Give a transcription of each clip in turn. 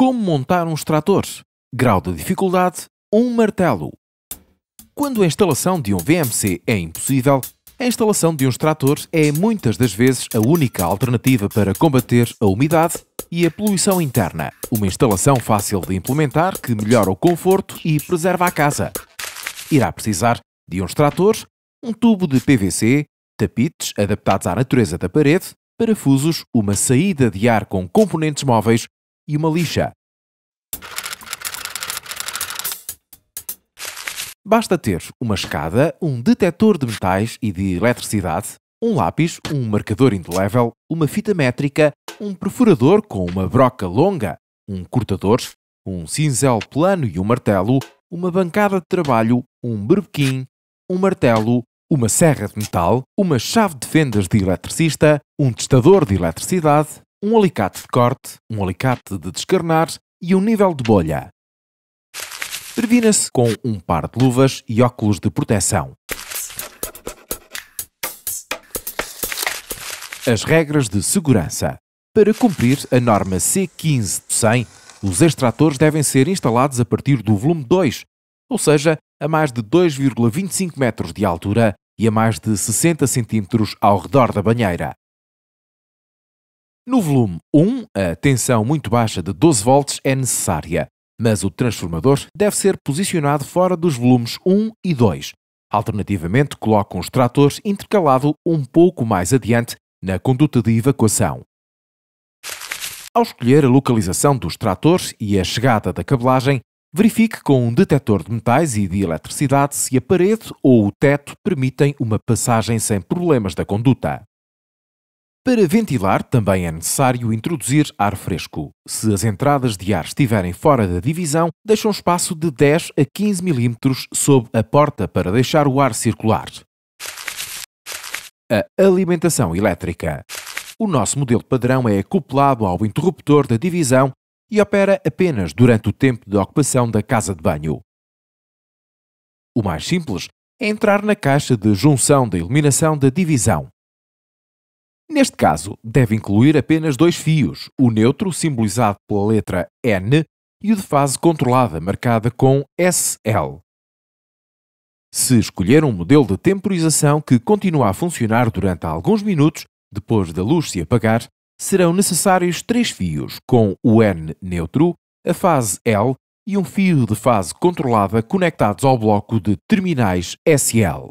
Como montar um extrator? Grau de dificuldade: um martelo. Quando a instalação de um VMC é impossível, a instalação de um extrator é muitas das vezes a única alternativa para combater a umidade e a poluição interna. Uma instalação fácil de implementar que melhora o conforto e preserva a casa. Irá precisar de um extrator, um tubo de PVC, tapetes adaptados à natureza da parede, parafusos, uma saída de ar com componentes móveis e uma lixa. Basta ter uma escada, um detector de metais e de eletricidade, um lápis, um marcador indelével, uma fita métrica, um perfurador com uma broca longa, um cortador, um cinzel plano e um martelo, uma bancada de trabalho, um berbequim, um martelo, uma serra de metal, uma chave de fendas de eletricista, um testador de eletricidade, um alicate de corte, um alicate de descarnar e um nível de bolha. Previna-se com um par de luvas e óculos de proteção. As regras de segurança. Para cumprir a norma C15 100, os extratores devem ser instalados a partir do volume 2, ou seja, a mais de 2,25 metros de altura e a mais de 60 centímetros ao redor da banheira. No volume 1, a tensão muito baixa de 12 volts é necessária, mas o transformador deve ser posicionado fora dos volumes 1 e 2. Alternativamente, coloca um extrator intercalado um pouco mais adiante na conduta de evacuação. Ao escolher a localização dos tratores e a chegada da cabelagem, verifique com um detector de metais e de eletricidade se a parede ou o teto permitem uma passagem sem problemas da conduta. Para ventilar, também é necessário introduzir ar fresco. Se as entradas de ar estiverem fora da divisão, deixam espaço de 10 a 15 mm sob a porta para deixar o ar circular. A alimentação elétrica. O nosso modelo padrão é acoplado ao interruptor da divisão e opera apenas durante o tempo de ocupação da casa de banho. O mais simples é entrar na caixa de junção da iluminação da divisão. Neste caso, deve incluir apenas dois fios, o neutro, simbolizado pela letra N, e o de fase controlada, marcada com SL. Se escolher um modelo de temporização que continua a funcionar durante alguns minutos, depois da luz se apagar, serão necessários três fios, com o N neutro, a fase L e um fio de fase controlada conectados ao bloco de terminais SL.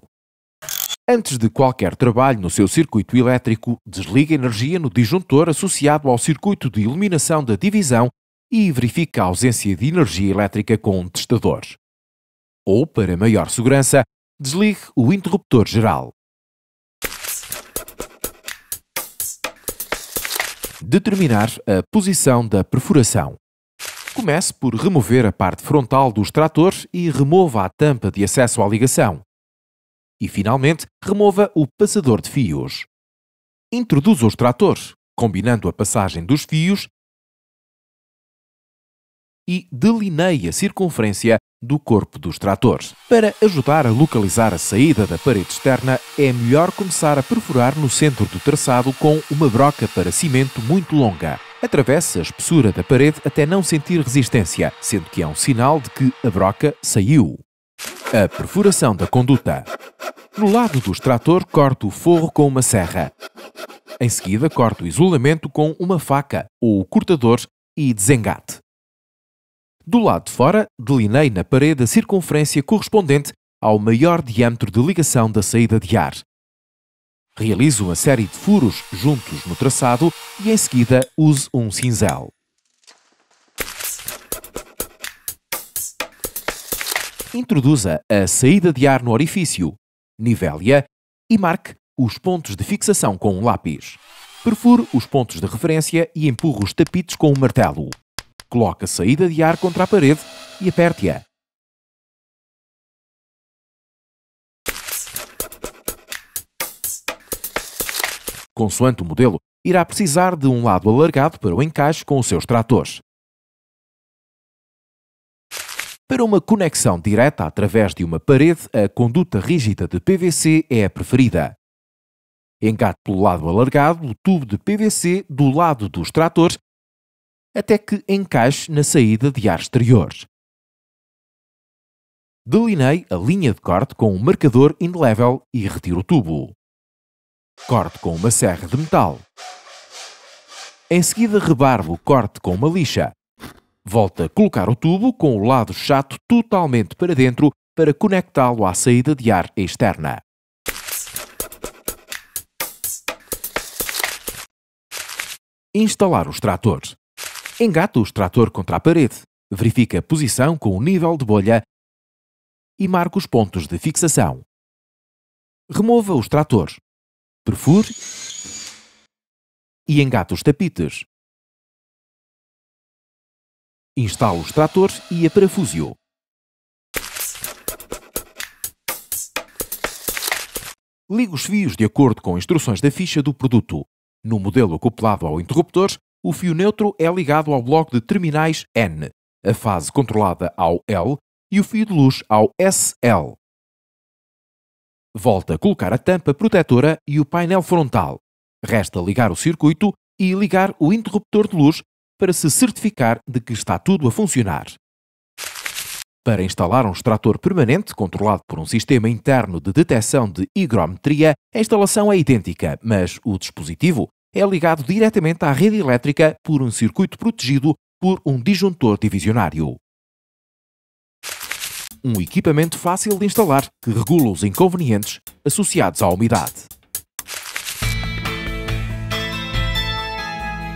Antes de qualquer trabalho no seu circuito elétrico, desliga energia no disjuntor associado ao circuito de iluminação da divisão e verifica a ausência de energia elétrica com um testador. Ou, para maior segurança, desligue o interruptor geral. Determinar a posição da perfuração. Comece por remover a parte frontal do extrator e remova a tampa de acesso à ligação. E, finalmente, remova o passador de fios. Introduza os tratores, combinando a passagem dos fios e delineie a circunferência do corpo dos tratores. Para ajudar a localizar a saída da parede externa, é melhor começar a perfurar no centro do traçado com uma broca para cimento muito longa. Atravessa a espessura da parede até não sentir resistência, sendo que é um sinal de que a broca saiu. A perfuração da conduta. No lado do extrator, corto o forro com uma serra. Em seguida, corto o isolamento com uma faca ou cortador e desengate. Do lado de fora, delinei na parede a circunferência correspondente ao maior diâmetro de ligação da saída de ar. Realizo uma série de furos juntos no traçado e, em seguida, uso um cinzel. Introduza a saída de ar no orifício, nivele-a e marque os pontos de fixação com um lápis. Perfure os pontos de referência e empurre os tapetes com um martelo. Coloque a saída de ar contra a parede e aperte-a. Consoante o modelo, irá precisar de um lado alargado para o encaixe com os seus tratores. Para uma conexão direta através de uma parede, a conduta rígida de PVC é a preferida. Engate pelo lado alargado o tubo de PVC do lado dos tratores até que encaixe na saída de ar exterior. Delinei a linha de corte com um marcador in-level e retiro o tubo. Corte com uma serra de metal. Em seguida, rebarbo o corte com uma lixa. Volta a colocar o tubo com o lado chato totalmente para dentro para conectá-lo à saída de ar externa. Instalar os tratores. Engata o extrator contra a parede, verifica a posição com o nível de bolha e marca os pontos de fixação. Remova os tratores, perfure e engata os tapetes instala os tratores e a parafusio. Liga os fios de acordo com instruções da ficha do produto. No modelo acoplado ao interruptor, o fio neutro é ligado ao bloco de terminais N, a fase controlada ao L e o fio de luz ao SL. Volta a colocar a tampa protetora e o painel frontal. Resta ligar o circuito e ligar o interruptor de luz para se certificar de que está tudo a funcionar. Para instalar um extrator permanente controlado por um sistema interno de detecção de higrometria, a instalação é idêntica, mas o dispositivo é ligado diretamente à rede elétrica por um circuito protegido por um disjuntor divisionário. Um equipamento fácil de instalar que regula os inconvenientes associados à umidade.